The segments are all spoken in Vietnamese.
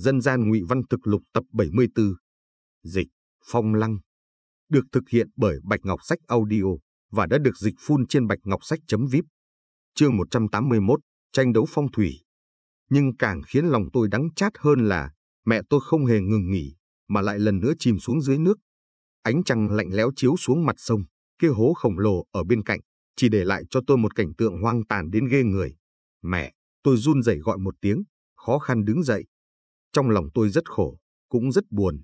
dân gian ngụy văn thực lục tập 74, dịch Phong Lăng, được thực hiện bởi Bạch Ngọc Sách Audio và đã được dịch phun trên bạch ngọc sách.vip. Chương 181, tranh đấu phong thủy. Nhưng càng khiến lòng tôi đắng chát hơn là mẹ tôi không hề ngừng nghỉ mà lại lần nữa chìm xuống dưới nước. Ánh trăng lạnh lẽo chiếu xuống mặt sông, kia hố khổng lồ ở bên cạnh, chỉ để lại cho tôi một cảnh tượng hoang tàn đến ghê người. Mẹ, tôi run rẩy gọi một tiếng, khó khăn đứng dậy, trong lòng tôi rất khổ, cũng rất buồn.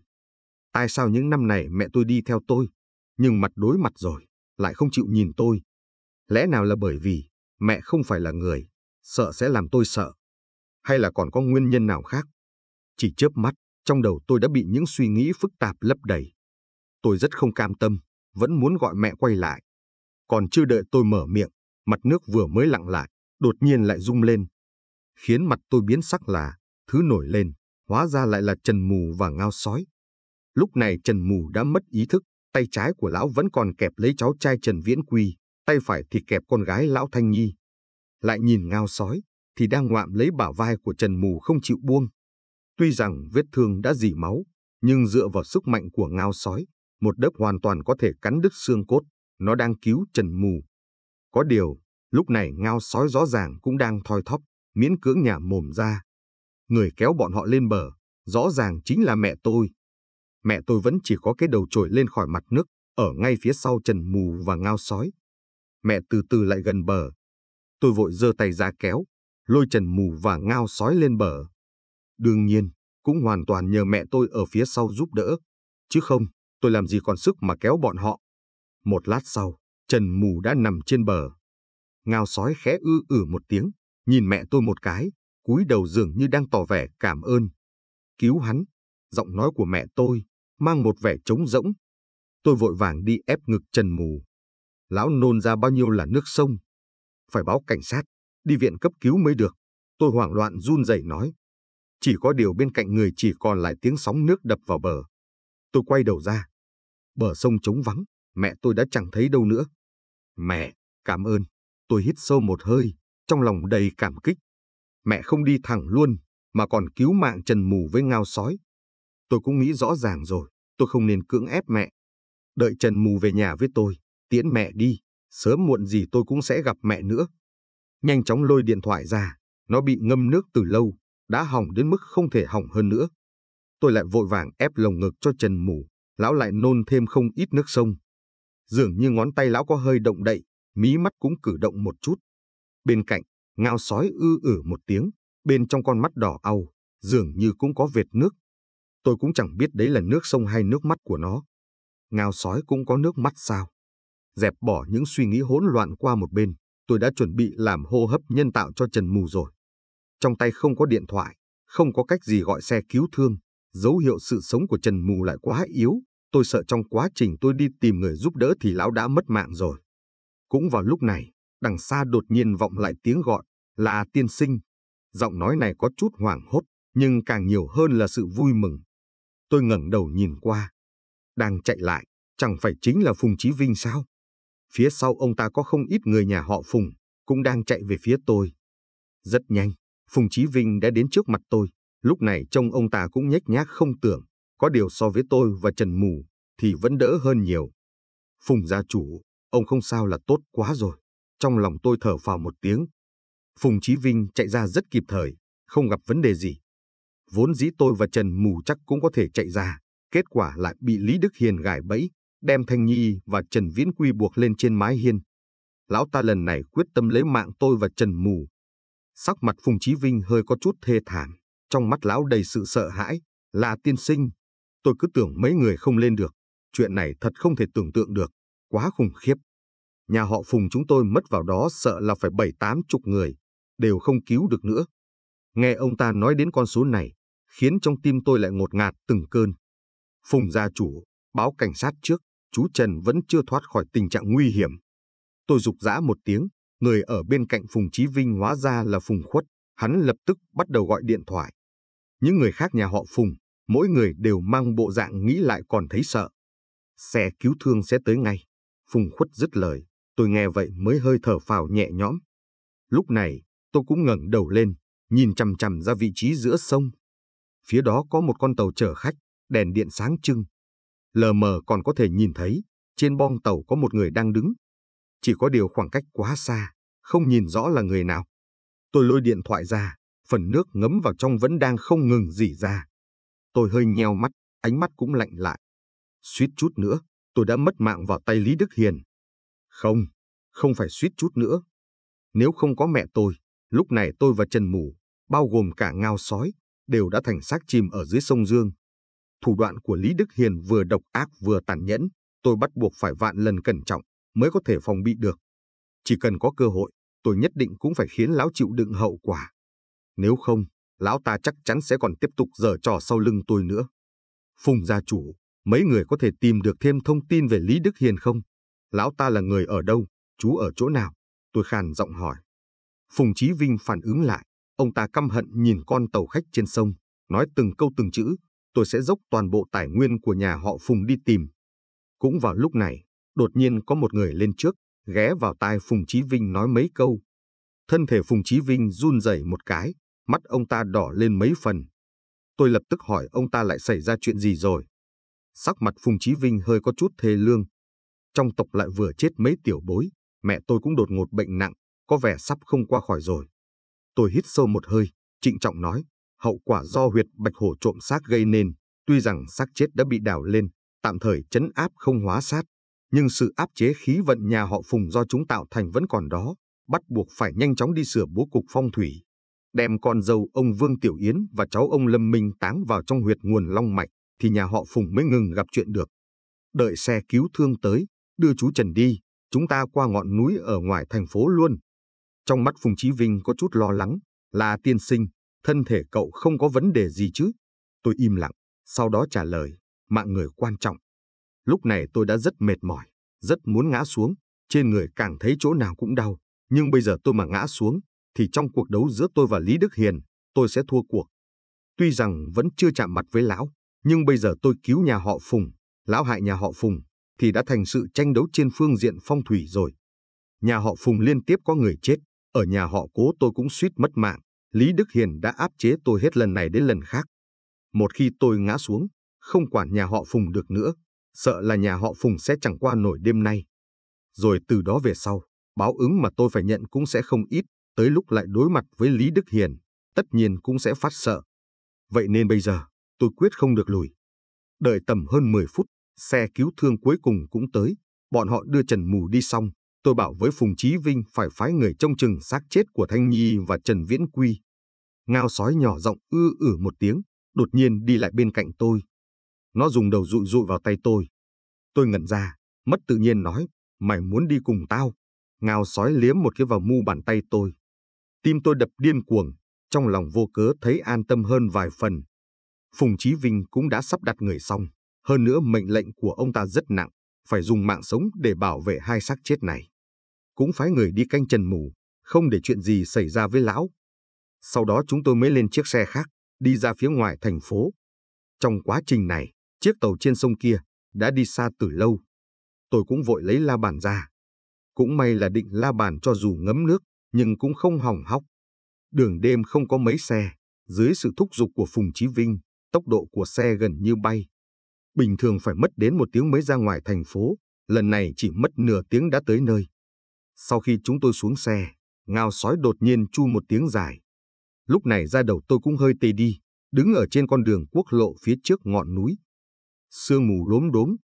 Tại sao những năm này mẹ tôi đi theo tôi, nhưng mặt đối mặt rồi, lại không chịu nhìn tôi? Lẽ nào là bởi vì mẹ không phải là người, sợ sẽ làm tôi sợ? Hay là còn có nguyên nhân nào khác? Chỉ chớp mắt, trong đầu tôi đã bị những suy nghĩ phức tạp lấp đầy. Tôi rất không cam tâm, vẫn muốn gọi mẹ quay lại. Còn chưa đợi tôi mở miệng, mặt nước vừa mới lặng lại, đột nhiên lại rung lên. Khiến mặt tôi biến sắc là, thứ nổi lên, hóa ra lại là Trần Mù và Ngao Sói. Lúc này Trần Mù đã mất ý thức, tay trái của lão vẫn còn kẹp lấy cháu trai Trần Viễn Quy, tay phải thì kẹp con gái lão Thanh Nhi. Lại nhìn Ngao Sói, thì đang ngoạm lấy bả vai của Trần Mù không chịu buông. Tuy rằng vết thương đã dì máu, nhưng dựa vào sức mạnh của Ngao Sói, một đớp hoàn toàn có thể cắn đứt xương cốt, nó đang cứu Trần Mù. Có điều, lúc này Ngao Sói rõ ràng cũng đang thoi thóp, miễn cưỡng nhả mồm ra, Người kéo bọn họ lên bờ, rõ ràng chính là mẹ tôi. Mẹ tôi vẫn chỉ có cái đầu trồi lên khỏi mặt nước, ở ngay phía sau trần mù và ngao sói. Mẹ từ từ lại gần bờ. Tôi vội giơ tay ra kéo, lôi trần mù và ngao sói lên bờ. Đương nhiên, cũng hoàn toàn nhờ mẹ tôi ở phía sau giúp đỡ. Chứ không, tôi làm gì còn sức mà kéo bọn họ. Một lát sau, Trần Mù đã nằm trên bờ. Ngao sói khẽ ư ử một tiếng, nhìn mẹ tôi một cái, cúi đầu dường như đang tỏ vẻ cảm ơn. Cứu hắn, giọng nói của mẹ tôi, mang một vẻ trống rỗng. Tôi vội vàng đi ép ngực trần mù. Lão nôn ra bao nhiêu là nước sông. Phải báo cảnh sát, đi viện cấp cứu mới được. Tôi hoảng loạn run rẩy nói. Chỉ có điều bên cạnh người chỉ còn lại tiếng sóng nước đập vào bờ. Tôi quay đầu ra. Bờ sông trống vắng, mẹ tôi đã chẳng thấy đâu nữa. Mẹ, cảm ơn. Tôi hít sâu một hơi, trong lòng đầy cảm kích mẹ không đi thẳng luôn, mà còn cứu mạng Trần Mù với ngao sói. Tôi cũng nghĩ rõ ràng rồi, tôi không nên cưỡng ép mẹ. Đợi Trần Mù về nhà với tôi, tiễn mẹ đi, sớm muộn gì tôi cũng sẽ gặp mẹ nữa. Nhanh chóng lôi điện thoại ra, nó bị ngâm nước từ lâu, đã hỏng đến mức không thể hỏng hơn nữa. Tôi lại vội vàng ép lồng ngực cho Trần Mù, lão lại nôn thêm không ít nước sông. Dường như ngón tay lão có hơi động đậy, mí mắt cũng cử động một chút. Bên cạnh, Ngao sói ư ử một tiếng, bên trong con mắt đỏ au, dường như cũng có vệt nước. Tôi cũng chẳng biết đấy là nước sông hay nước mắt của nó. Ngao sói cũng có nước mắt sao? Dẹp bỏ những suy nghĩ hỗn loạn qua một bên, tôi đã chuẩn bị làm hô hấp nhân tạo cho Trần Mù rồi. Trong tay không có điện thoại, không có cách gì gọi xe cứu thương, dấu hiệu sự sống của Trần Mù lại quá yếu, tôi sợ trong quá trình tôi đi tìm người giúp đỡ thì lão đã mất mạng rồi. Cũng vào lúc này, đằng xa đột nhiên vọng lại tiếng gọi là tiên sinh. Giọng nói này có chút hoảng hốt, nhưng càng nhiều hơn là sự vui mừng. Tôi ngẩng đầu nhìn qua. Đang chạy lại, chẳng phải chính là Phùng Chí Vinh sao? Phía sau ông ta có không ít người nhà họ Phùng, cũng đang chạy về phía tôi. Rất nhanh, Phùng Chí Vinh đã đến trước mặt tôi. Lúc này trông ông ta cũng nhếch nhác không tưởng. Có điều so với tôi và Trần Mù thì vẫn đỡ hơn nhiều. Phùng gia chủ, ông không sao là tốt quá rồi. Trong lòng tôi thở phào một tiếng. Phùng Chí Vinh chạy ra rất kịp thời, không gặp vấn đề gì. Vốn dĩ tôi và Trần Mù chắc cũng có thể chạy ra, kết quả lại bị Lý Đức Hiền gài bẫy, đem Thanh Nhi và Trần Viễn Quy buộc lên trên mái hiên. Lão ta lần này quyết tâm lấy mạng tôi và Trần Mù. Sắc mặt Phùng Chí Vinh hơi có chút thê thảm, trong mắt lão đầy sự sợ hãi, là tiên sinh. Tôi cứ tưởng mấy người không lên được, chuyện này thật không thể tưởng tượng được, quá khủng khiếp. Nhà họ Phùng chúng tôi mất vào đó sợ là phải bảy tám chục người, đều không cứu được nữa. Nghe ông ta nói đến con số này, khiến trong tim tôi lại ngột ngạt từng cơn. Phùng gia chủ, báo cảnh sát trước, chú Trần vẫn chưa thoát khỏi tình trạng nguy hiểm. Tôi rục rã một tiếng, người ở bên cạnh Phùng Chí Vinh hóa ra là Phùng Khuất, hắn lập tức bắt đầu gọi điện thoại. Những người khác nhà họ Phùng, mỗi người đều mang bộ dạng nghĩ lại còn thấy sợ. Xe cứu thương sẽ tới ngay. Phùng Khuất dứt lời, Tôi nghe vậy mới hơi thở phào nhẹ nhõm. Lúc này, tôi cũng ngẩng đầu lên, nhìn chằm chằm ra vị trí giữa sông. Phía đó có một con tàu chở khách, đèn điện sáng trưng. Lờ mờ còn có thể nhìn thấy, trên bong tàu có một người đang đứng. Chỉ có điều khoảng cách quá xa, không nhìn rõ là người nào. Tôi lôi điện thoại ra, phần nước ngấm vào trong vẫn đang không ngừng dỉ ra. Tôi hơi nheo mắt, ánh mắt cũng lạnh lại. Suýt chút nữa, tôi đã mất mạng vào tay Lý Đức Hiền. Không, không phải suýt chút nữa. Nếu không có mẹ tôi, lúc này tôi và Trần Mù, bao gồm cả ngao sói, đều đã thành xác chìm ở dưới sông Dương. Thủ đoạn của Lý Đức Hiền vừa độc ác vừa tàn nhẫn, tôi bắt buộc phải vạn lần cẩn trọng mới có thể phòng bị được. Chỉ cần có cơ hội, tôi nhất định cũng phải khiến lão chịu đựng hậu quả. Nếu không, lão ta chắc chắn sẽ còn tiếp tục giở trò sau lưng tôi nữa. Phùng gia chủ, mấy người có thể tìm được thêm thông tin về Lý Đức Hiền không? Lão ta là người ở đâu, chú ở chỗ nào? Tôi khàn giọng hỏi. Phùng Chí Vinh phản ứng lại, ông ta căm hận nhìn con tàu khách trên sông, nói từng câu từng chữ, tôi sẽ dốc toàn bộ tài nguyên của nhà họ Phùng đi tìm. Cũng vào lúc này, đột nhiên có một người lên trước, ghé vào tai Phùng Chí Vinh nói mấy câu. Thân thể Phùng Chí Vinh run rẩy một cái, mắt ông ta đỏ lên mấy phần. Tôi lập tức hỏi ông ta lại xảy ra chuyện gì rồi. Sắc mặt Phùng Chí Vinh hơi có chút thê lương, trong tộc lại vừa chết mấy tiểu bối, mẹ tôi cũng đột ngột bệnh nặng, có vẻ sắp không qua khỏi rồi. Tôi hít sâu một hơi, trịnh trọng nói, hậu quả do huyệt bạch hổ trộm xác gây nên, tuy rằng xác chết đã bị đào lên, tạm thời chấn áp không hóa sát, nhưng sự áp chế khí vận nhà họ Phùng do chúng tạo thành vẫn còn đó, bắt buộc phải nhanh chóng đi sửa bố cục phong thủy, đem con dâu ông Vương Tiểu Yến và cháu ông Lâm Minh táng vào trong huyệt nguồn long mạch thì nhà họ Phùng mới ngừng gặp chuyện được. Đợi xe cứu thương tới, đưa chú Trần đi, chúng ta qua ngọn núi ở ngoài thành phố luôn. Trong mắt Phùng Chí Vinh có chút lo lắng, là tiên sinh, thân thể cậu không có vấn đề gì chứ. Tôi im lặng, sau đó trả lời, mạng người quan trọng. Lúc này tôi đã rất mệt mỏi, rất muốn ngã xuống, trên người càng thấy chỗ nào cũng đau. Nhưng bây giờ tôi mà ngã xuống, thì trong cuộc đấu giữa tôi và Lý Đức Hiền, tôi sẽ thua cuộc. Tuy rằng vẫn chưa chạm mặt với lão, nhưng bây giờ tôi cứu nhà họ Phùng, lão hại nhà họ Phùng, thì đã thành sự tranh đấu trên phương diện phong thủy rồi. Nhà họ Phùng liên tiếp có người chết, ở nhà họ cố tôi cũng suýt mất mạng, Lý Đức Hiền đã áp chế tôi hết lần này đến lần khác. Một khi tôi ngã xuống, không quản nhà họ Phùng được nữa, sợ là nhà họ Phùng sẽ chẳng qua nổi đêm nay. Rồi từ đó về sau, báo ứng mà tôi phải nhận cũng sẽ không ít, tới lúc lại đối mặt với Lý Đức Hiền, tất nhiên cũng sẽ phát sợ. Vậy nên bây giờ, tôi quyết không được lùi. Đợi tầm hơn 10 phút, Xe cứu thương cuối cùng cũng tới, bọn họ đưa Trần Mù đi xong. Tôi bảo với Phùng Chí Vinh phải phái người trông chừng xác chết của Thanh Nhi và Trần Viễn Quy. Ngao sói nhỏ giọng ư ử một tiếng, đột nhiên đi lại bên cạnh tôi. Nó dùng đầu rụi rụi vào tay tôi. Tôi ngẩn ra, mất tự nhiên nói, mày muốn đi cùng tao. Ngao sói liếm một cái vào mu bàn tay tôi. Tim tôi đập điên cuồng, trong lòng vô cớ thấy an tâm hơn vài phần. Phùng Chí Vinh cũng đã sắp đặt người xong. Hơn nữa mệnh lệnh của ông ta rất nặng, phải dùng mạng sống để bảo vệ hai xác chết này. Cũng phải người đi canh trần mù, không để chuyện gì xảy ra với lão. Sau đó chúng tôi mới lên chiếc xe khác, đi ra phía ngoài thành phố. Trong quá trình này, chiếc tàu trên sông kia đã đi xa từ lâu. Tôi cũng vội lấy la bàn ra. Cũng may là định la bàn cho dù ngấm nước, nhưng cũng không hỏng hóc. Đường đêm không có mấy xe, dưới sự thúc giục của Phùng Chí Vinh, tốc độ của xe gần như bay bình thường phải mất đến một tiếng mới ra ngoài thành phố, lần này chỉ mất nửa tiếng đã tới nơi. Sau khi chúng tôi xuống xe, ngao sói đột nhiên chu một tiếng dài. Lúc này ra đầu tôi cũng hơi tê đi, đứng ở trên con đường quốc lộ phía trước ngọn núi. Sương mù lốm đốm,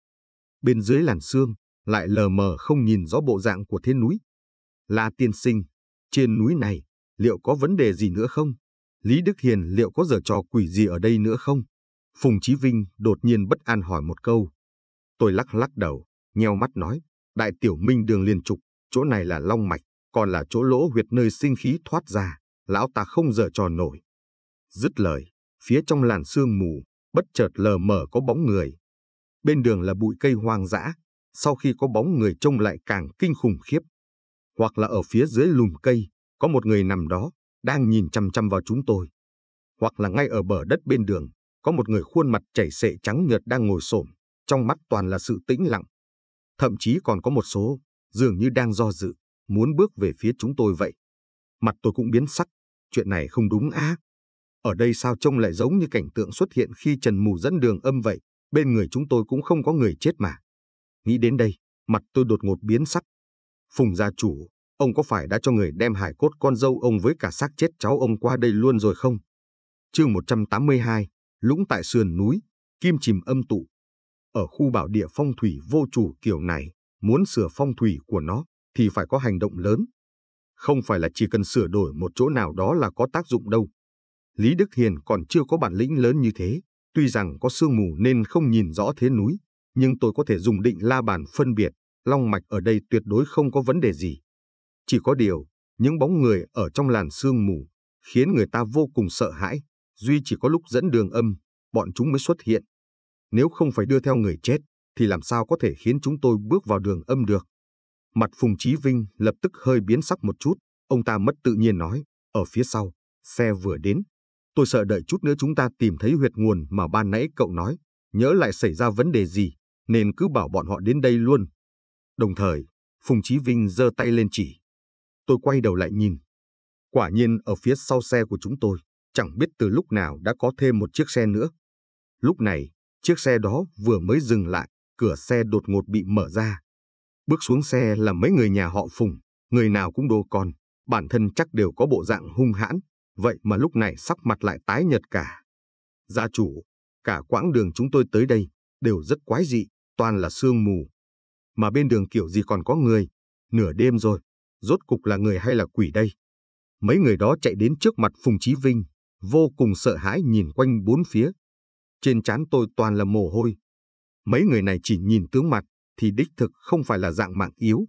bên dưới làn sương, lại lờ mờ không nhìn rõ bộ dạng của thế núi. La tiên sinh, trên núi này, liệu có vấn đề gì nữa không? Lý Đức Hiền liệu có giở trò quỷ gì ở đây nữa không? Phùng Chí Vinh đột nhiên bất an hỏi một câu. Tôi lắc lắc đầu, nheo mắt nói, đại tiểu minh đường liên trục, chỗ này là long mạch, còn là chỗ lỗ huyệt nơi sinh khí thoát ra, lão ta không dở trò nổi. Dứt lời, phía trong làn sương mù, bất chợt lờ mờ có bóng người. Bên đường là bụi cây hoang dã, sau khi có bóng người trông lại càng kinh khủng khiếp. Hoặc là ở phía dưới lùm cây, có một người nằm đó, đang nhìn chăm chăm vào chúng tôi. Hoặc là ngay ở bờ đất bên đường, có một người khuôn mặt chảy xệ trắng nhợt đang ngồi xổm, trong mắt toàn là sự tĩnh lặng. Thậm chí còn có một số, dường như đang do dự, muốn bước về phía chúng tôi vậy. Mặt tôi cũng biến sắc, chuyện này không đúng á. Ở đây sao trông lại giống như cảnh tượng xuất hiện khi Trần Mù dẫn đường âm vậy, bên người chúng tôi cũng không có người chết mà. Nghĩ đến đây, mặt tôi đột ngột biến sắc. Phùng gia chủ, ông có phải đã cho người đem hải cốt con dâu ông với cả xác chết cháu ông qua đây luôn rồi không? chương 182, lũng tại sườn núi, kim chìm âm tụ. Ở khu bảo địa phong thủy vô chủ kiểu này, muốn sửa phong thủy của nó thì phải có hành động lớn. Không phải là chỉ cần sửa đổi một chỗ nào đó là có tác dụng đâu. Lý Đức Hiền còn chưa có bản lĩnh lớn như thế, tuy rằng có sương mù nên không nhìn rõ thế núi, nhưng tôi có thể dùng định la bàn phân biệt, long mạch ở đây tuyệt đối không có vấn đề gì. Chỉ có điều, những bóng người ở trong làn sương mù khiến người ta vô cùng sợ hãi. Duy chỉ có lúc dẫn đường âm, bọn chúng mới xuất hiện. Nếu không phải đưa theo người chết, thì làm sao có thể khiến chúng tôi bước vào đường âm được? Mặt Phùng Chí Vinh lập tức hơi biến sắc một chút, ông ta mất tự nhiên nói, ở phía sau, xe vừa đến. Tôi sợ đợi chút nữa chúng ta tìm thấy huyệt nguồn mà ban nãy cậu nói, nhớ lại xảy ra vấn đề gì, nên cứ bảo bọn họ đến đây luôn. Đồng thời, Phùng Chí Vinh giơ tay lên chỉ. Tôi quay đầu lại nhìn. Quả nhiên ở phía sau xe của chúng tôi chẳng biết từ lúc nào đã có thêm một chiếc xe nữa. Lúc này, chiếc xe đó vừa mới dừng lại, cửa xe đột ngột bị mở ra. Bước xuống xe là mấy người nhà họ Phùng, người nào cũng đồ con, bản thân chắc đều có bộ dạng hung hãn, vậy mà lúc này sắc mặt lại tái nhật cả. Gia chủ, cả quãng đường chúng tôi tới đây, đều rất quái dị, toàn là sương mù. Mà bên đường kiểu gì còn có người, nửa đêm rồi, rốt cục là người hay là quỷ đây. Mấy người đó chạy đến trước mặt Phùng Chí Vinh, vô cùng sợ hãi nhìn quanh bốn phía. Trên trán tôi toàn là mồ hôi. Mấy người này chỉ nhìn tướng mặt thì đích thực không phải là dạng mạng yếu.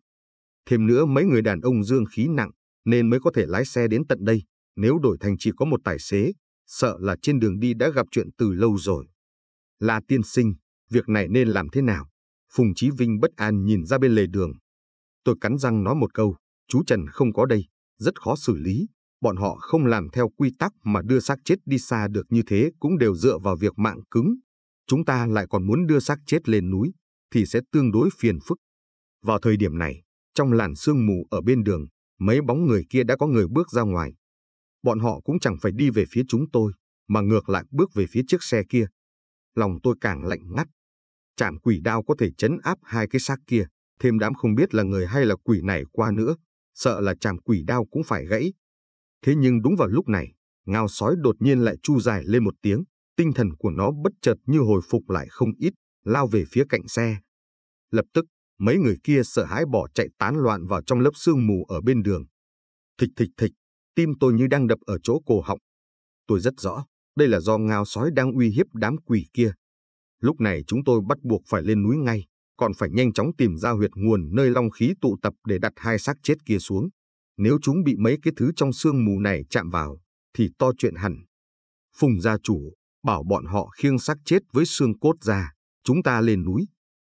Thêm nữa mấy người đàn ông dương khí nặng nên mới có thể lái xe đến tận đây. Nếu đổi thành chỉ có một tài xế, sợ là trên đường đi đã gặp chuyện từ lâu rồi. Là tiên sinh, việc này nên làm thế nào? Phùng Chí Vinh bất an nhìn ra bên lề đường. Tôi cắn răng nói một câu, chú Trần không có đây, rất khó xử lý bọn họ không làm theo quy tắc mà đưa xác chết đi xa được như thế cũng đều dựa vào việc mạng cứng. Chúng ta lại còn muốn đưa xác chết lên núi, thì sẽ tương đối phiền phức. Vào thời điểm này, trong làn sương mù ở bên đường, mấy bóng người kia đã có người bước ra ngoài. Bọn họ cũng chẳng phải đi về phía chúng tôi, mà ngược lại bước về phía chiếc xe kia. Lòng tôi càng lạnh ngắt. Chạm quỷ đao có thể chấn áp hai cái xác kia, thêm đám không biết là người hay là quỷ này qua nữa. Sợ là chạm quỷ đao cũng phải gãy, Thế nhưng đúng vào lúc này, ngao sói đột nhiên lại chu dài lên một tiếng, tinh thần của nó bất chợt như hồi phục lại không ít, lao về phía cạnh xe. Lập tức, mấy người kia sợ hãi bỏ chạy tán loạn vào trong lớp sương mù ở bên đường. Thịch thịch thịch, tim tôi như đang đập ở chỗ cổ họng. Tôi rất rõ, đây là do ngao sói đang uy hiếp đám quỷ kia. Lúc này chúng tôi bắt buộc phải lên núi ngay, còn phải nhanh chóng tìm ra huyệt nguồn nơi long khí tụ tập để đặt hai xác chết kia xuống. Nếu chúng bị mấy cái thứ trong sương mù này chạm vào, thì to chuyện hẳn. Phùng gia chủ, bảo bọn họ khiêng xác chết với xương cốt ra, chúng ta lên núi.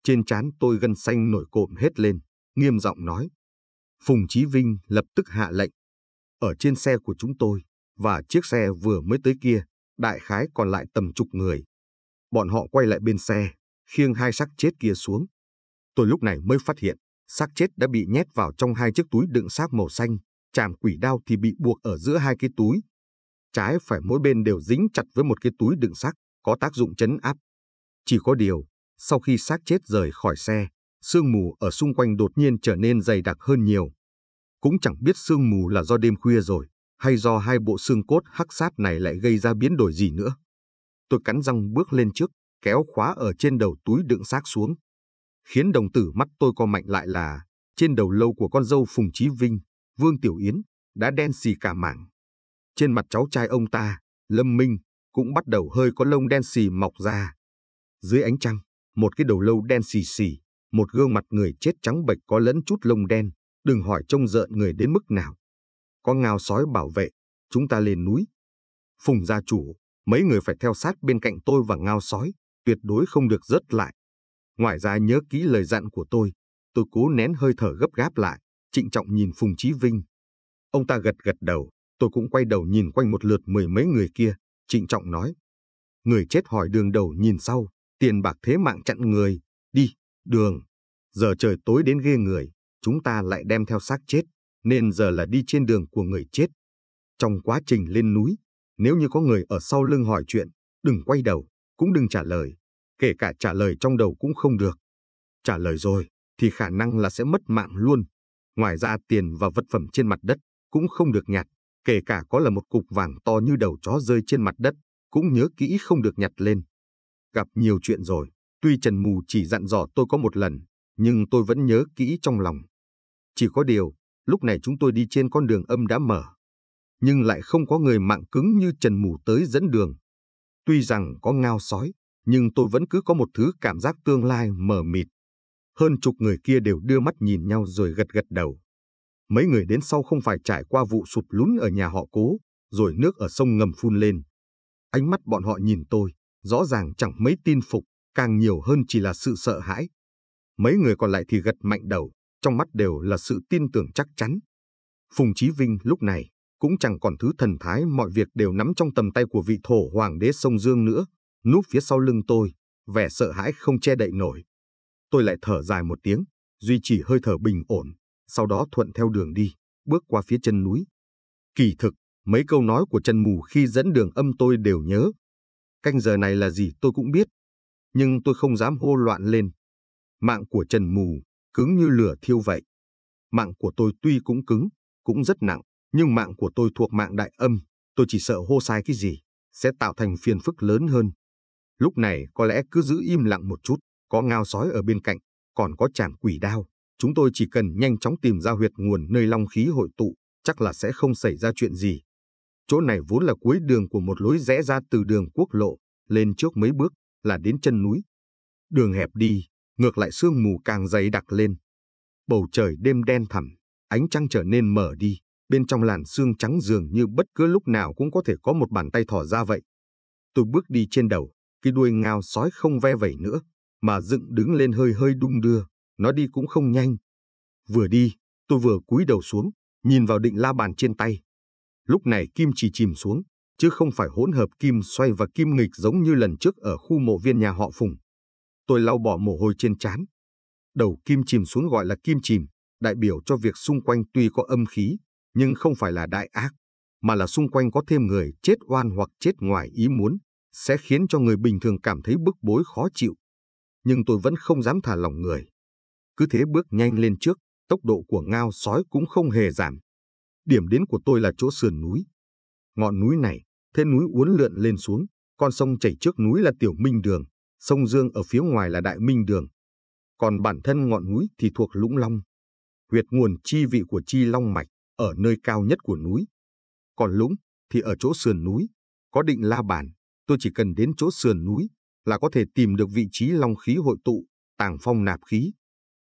Trên trán tôi gân xanh nổi cộm hết lên, nghiêm giọng nói. Phùng Chí Vinh lập tức hạ lệnh. Ở trên xe của chúng tôi, và chiếc xe vừa mới tới kia, đại khái còn lại tầm chục người. Bọn họ quay lại bên xe, khiêng hai xác chết kia xuống. Tôi lúc này mới phát hiện, xác chết đã bị nhét vào trong hai chiếc túi đựng xác màu xanh, chàm quỷ đao thì bị buộc ở giữa hai cái túi. Trái phải mỗi bên đều dính chặt với một cái túi đựng xác, có tác dụng chấn áp. Chỉ có điều, sau khi xác chết rời khỏi xe, sương mù ở xung quanh đột nhiên trở nên dày đặc hơn nhiều. Cũng chẳng biết sương mù là do đêm khuya rồi, hay do hai bộ xương cốt hắc sát này lại gây ra biến đổi gì nữa. Tôi cắn răng bước lên trước, kéo khóa ở trên đầu túi đựng xác xuống khiến đồng tử mắt tôi co mạnh lại là trên đầu lâu của con dâu Phùng Chí Vinh, Vương Tiểu Yến, đã đen xì cả mảng. Trên mặt cháu trai ông ta, Lâm Minh, cũng bắt đầu hơi có lông đen xì mọc ra. Dưới ánh trăng, một cái đầu lâu đen xì xì, một gương mặt người chết trắng bệch có lẫn chút lông đen, đừng hỏi trông rợn người đến mức nào. Có ngao sói bảo vệ, chúng ta lên núi. Phùng gia chủ, mấy người phải theo sát bên cạnh tôi và ngao sói, tuyệt đối không được rớt lại. Ngoài ra nhớ kỹ lời dặn của tôi, tôi cố nén hơi thở gấp gáp lại, trịnh trọng nhìn Phùng Chí Vinh. Ông ta gật gật đầu, tôi cũng quay đầu nhìn quanh một lượt mười mấy người kia, trịnh trọng nói. Người chết hỏi đường đầu nhìn sau, tiền bạc thế mạng chặn người, đi, đường. Giờ trời tối đến ghê người, chúng ta lại đem theo xác chết, nên giờ là đi trên đường của người chết. Trong quá trình lên núi, nếu như có người ở sau lưng hỏi chuyện, đừng quay đầu, cũng đừng trả lời, kể cả trả lời trong đầu cũng không được. Trả lời rồi thì khả năng là sẽ mất mạng luôn. Ngoài ra tiền và vật phẩm trên mặt đất cũng không được nhặt, kể cả có là một cục vàng to như đầu chó rơi trên mặt đất, cũng nhớ kỹ không được nhặt lên. Gặp nhiều chuyện rồi, tuy Trần Mù chỉ dặn dò tôi có một lần, nhưng tôi vẫn nhớ kỹ trong lòng. Chỉ có điều, lúc này chúng tôi đi trên con đường âm đã mở, nhưng lại không có người mạng cứng như Trần Mù tới dẫn đường. Tuy rằng có ngao sói, nhưng tôi vẫn cứ có một thứ cảm giác tương lai mờ mịt. Hơn chục người kia đều đưa mắt nhìn nhau rồi gật gật đầu. Mấy người đến sau không phải trải qua vụ sụp lún ở nhà họ cố, rồi nước ở sông ngầm phun lên. Ánh mắt bọn họ nhìn tôi, rõ ràng chẳng mấy tin phục, càng nhiều hơn chỉ là sự sợ hãi. Mấy người còn lại thì gật mạnh đầu, trong mắt đều là sự tin tưởng chắc chắn. Phùng Chí Vinh lúc này cũng chẳng còn thứ thần thái mọi việc đều nắm trong tầm tay của vị thổ hoàng đế sông Dương nữa núp phía sau lưng tôi, vẻ sợ hãi không che đậy nổi. Tôi lại thở dài một tiếng, duy trì hơi thở bình ổn, sau đó thuận theo đường đi, bước qua phía chân núi. Kỳ thực, mấy câu nói của chân mù khi dẫn đường âm tôi đều nhớ. Canh giờ này là gì tôi cũng biết, nhưng tôi không dám hô loạn lên. Mạng của Trần Mù cứng như lửa thiêu vậy. Mạng của tôi tuy cũng cứng, cũng rất nặng, nhưng mạng của tôi thuộc mạng đại âm, tôi chỉ sợ hô sai cái gì, sẽ tạo thành phiền phức lớn hơn. Lúc này có lẽ cứ giữ im lặng một chút, có ngao sói ở bên cạnh, còn có chảm quỷ đao. Chúng tôi chỉ cần nhanh chóng tìm ra huyệt nguồn nơi long khí hội tụ, chắc là sẽ không xảy ra chuyện gì. Chỗ này vốn là cuối đường của một lối rẽ ra từ đường quốc lộ, lên trước mấy bước là đến chân núi. Đường hẹp đi, ngược lại sương mù càng dày đặc lên. Bầu trời đêm đen thẳm, ánh trăng trở nên mở đi, bên trong làn sương trắng dường như bất cứ lúc nào cũng có thể có một bàn tay thò ra vậy. Tôi bước đi trên đầu, cái đuôi ngao sói không ve vẩy nữa, mà dựng đứng lên hơi hơi đung đưa, nó đi cũng không nhanh. Vừa đi, tôi vừa cúi đầu xuống, nhìn vào định la bàn trên tay. Lúc này kim chỉ chìm xuống, chứ không phải hỗn hợp kim xoay và kim nghịch giống như lần trước ở khu mộ viên nhà họ Phùng. Tôi lau bỏ mồ hôi trên trán. Đầu kim chìm xuống gọi là kim chìm, đại biểu cho việc xung quanh tuy có âm khí, nhưng không phải là đại ác, mà là xung quanh có thêm người chết oan hoặc chết ngoài ý muốn, sẽ khiến cho người bình thường cảm thấy bức bối khó chịu. Nhưng tôi vẫn không dám thả lỏng người. Cứ thế bước nhanh lên trước, tốc độ của ngao sói cũng không hề giảm. Điểm đến của tôi là chỗ sườn núi. Ngọn núi này, thế núi uốn lượn lên xuống, con sông chảy trước núi là Tiểu Minh Đường, sông Dương ở phía ngoài là Đại Minh Đường. Còn bản thân ngọn núi thì thuộc Lũng Long, huyệt nguồn chi vị của chi long mạch ở nơi cao nhất của núi. Còn Lũng thì ở chỗ sườn núi, có định la bàn, Tôi chỉ cần đến chỗ sườn núi là có thể tìm được vị trí long khí hội tụ, tàng phong nạp khí.